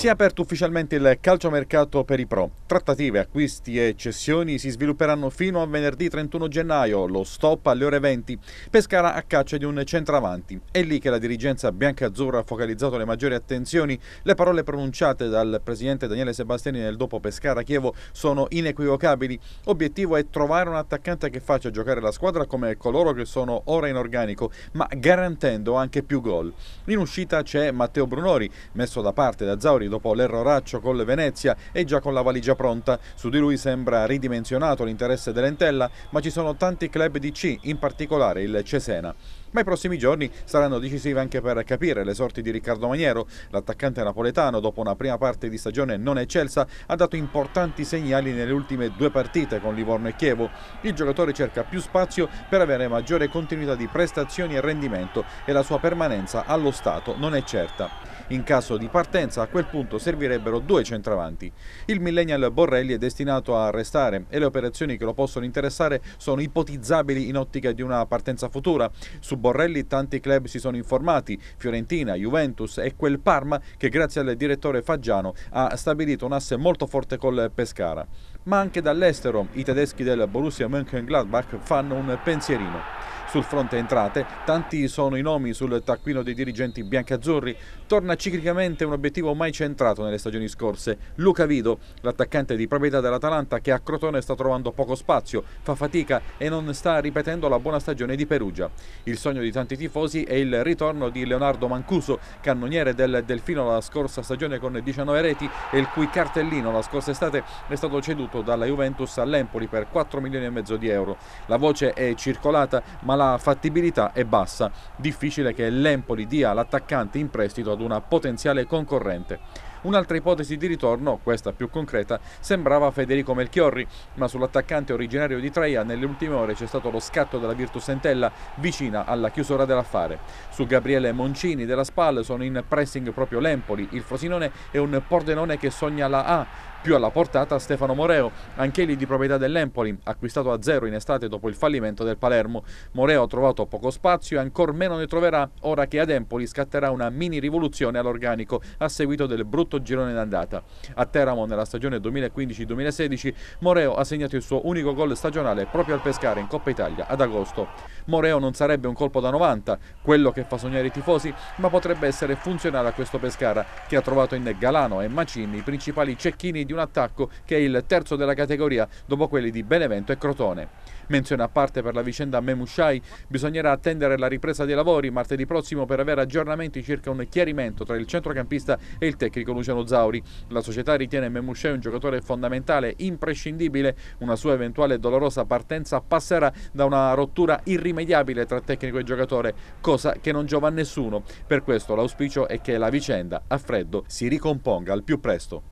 Si è aperto ufficialmente il calciomercato per i pro. Trattative, acquisti e cessioni si svilupperanno fino a venerdì 31 gennaio, lo stop alle ore 20. Pescara a caccia di un centravanti. È lì che la dirigenza biancazzurra ha focalizzato le maggiori attenzioni. Le parole pronunciate dal presidente Daniele Sebastiani nel dopo Pescara-Chievo sono inequivocabili. Obiettivo è trovare un attaccante che faccia giocare la squadra come coloro che sono ora in organico, ma garantendo anche più gol. In uscita c'è Matteo Brunori, messo da parte da Zauri dopo l'erroraccio con le Venezia è già con la valigia pronta. Su di lui sembra ridimensionato l'interesse dell'Entella, ma ci sono tanti club di C, in particolare il Cesena. Ma i prossimi giorni saranno decisivi anche per capire le sorti di Riccardo Maniero. L'attaccante napoletano, dopo una prima parte di stagione non eccelsa, ha dato importanti segnali nelle ultime due partite con Livorno e Chievo. Il giocatore cerca più spazio per avere maggiore continuità di prestazioni e rendimento e la sua permanenza allo Stato non è certa. In caso di partenza a quel appunto servirebbero due centravanti. Il millennial Borrelli è destinato a restare e le operazioni che lo possono interessare sono ipotizzabili in ottica di una partenza futura. Su Borrelli tanti club si sono informati, Fiorentina, Juventus e quel Parma che grazie al direttore Faggiano ha stabilito un asse molto forte col Pescara. Ma anche dall'estero i tedeschi del Borussia Mönchengladbach fanno un pensierino sul fronte entrate. Tanti sono i nomi sul taccuino dei dirigenti biancazzurri. Torna ciclicamente un obiettivo mai centrato nelle stagioni scorse. Luca Vido, l'attaccante di proprietà dell'Atalanta che a Crotone sta trovando poco spazio, fa fatica e non sta ripetendo la buona stagione di Perugia. Il sogno di tanti tifosi è il ritorno di Leonardo Mancuso, cannoniere del Delfino la scorsa stagione con 19 reti e il cui cartellino la scorsa estate è stato ceduto dalla Juventus all'Empoli per 4 milioni e mezzo di euro. La voce è circolata ma la la fattibilità è bassa, difficile che l'Empoli dia l'attaccante in prestito ad una potenziale concorrente. Un'altra ipotesi di ritorno, questa più concreta, sembrava Federico Melchiorri, ma sull'attaccante originario di Traia nelle ultime ore c'è stato lo scatto della Virtus Entella vicina alla chiusura dell'affare. Su Gabriele Moncini della SPAL sono in pressing proprio l'Empoli, il Frosinone è un Pordenone che sogna la A, più alla portata Stefano Moreo, anch'egli di proprietà dell'Empoli, acquistato a zero in estate dopo il fallimento del Palermo. Moreo ha trovato poco spazio e ancor meno ne troverà ora che ad Empoli scatterà una mini rivoluzione all'organico a seguito del brutto girone d'andata. A Teramo nella stagione 2015-2016 Moreo ha segnato il suo unico gol stagionale proprio al pescare in Coppa Italia ad agosto. Moreo non sarebbe un colpo da 90, quello che fa sognare i tifosi, ma potrebbe essere funzionale a questo Pescara che ha trovato in Galano e Macini i principali cecchini di un attacco che è il terzo della categoria dopo quelli di Benevento e Crotone. Menzione a parte per la vicenda Memushai, bisognerà attendere la ripresa dei lavori martedì prossimo per avere aggiornamenti circa un chiarimento tra il centrocampista e il tecnico Luciano Zauri. La società ritiene Memushai un giocatore fondamentale, imprescindibile, una sua eventuale dolorosa partenza passerà da una rottura irrimediabile tra tecnico e giocatore, cosa che non giova a nessuno. Per questo l'auspicio è che la vicenda a freddo si ricomponga al più presto.